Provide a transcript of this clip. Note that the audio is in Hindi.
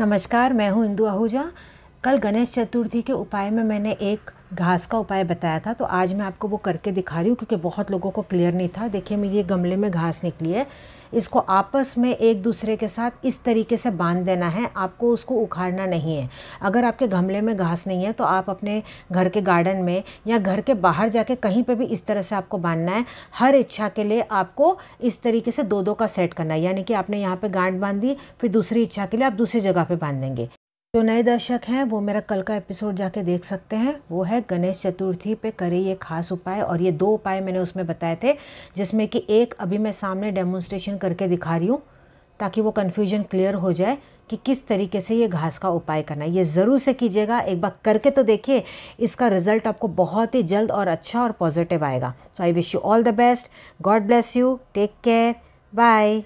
नमस्कार मैं हूं इंदु आहूजा कल गणेश चतुर्थी के उपाय में मैंने एक घास का उपाय बताया था तो आज मैं आपको वो करके दिखा रही हूँ क्योंकि बहुत लोगों को क्लियर नहीं था देखिए मैं ये गमले में घास निकली है इसको आपस में एक दूसरे के साथ इस तरीके से बांध देना है आपको उसको उखाड़ना नहीं है अगर आपके गमले में घास नहीं है तो आप अपने घर के गार्डन में या घर के बाहर जाके कहीं पर भी इस तरह से आपको बांधना है हर इच्छा के लिए आपको इस तरीके से दो दो का सेट करना है यानी कि आपने यहाँ पर गांठ बांध दी फिर दूसरी इच्छा के लिए आप दूसरी जगह पर बांध देंगे जो नए दर्शक हैं वो मेरा कल का एपिसोड जाके देख सकते हैं वो है गणेश चतुर्थी पे करे ये खास उपाय और ये दो उपाय मैंने उसमें बताए थे जिसमें कि एक अभी मैं सामने डेमोन्स्ट्रेशन करके दिखा रही हूँ ताकि वो कन्फ्यूजन क्लियर हो जाए कि किस तरीके से ये घास का उपाय करना है ये ज़रूर से कीजिएगा एक बार करके तो देखिए इसका रिजल्ट आपको बहुत ही जल्द और अच्छा और पॉजिटिव आएगा so I wish you all the best God bless you take care bye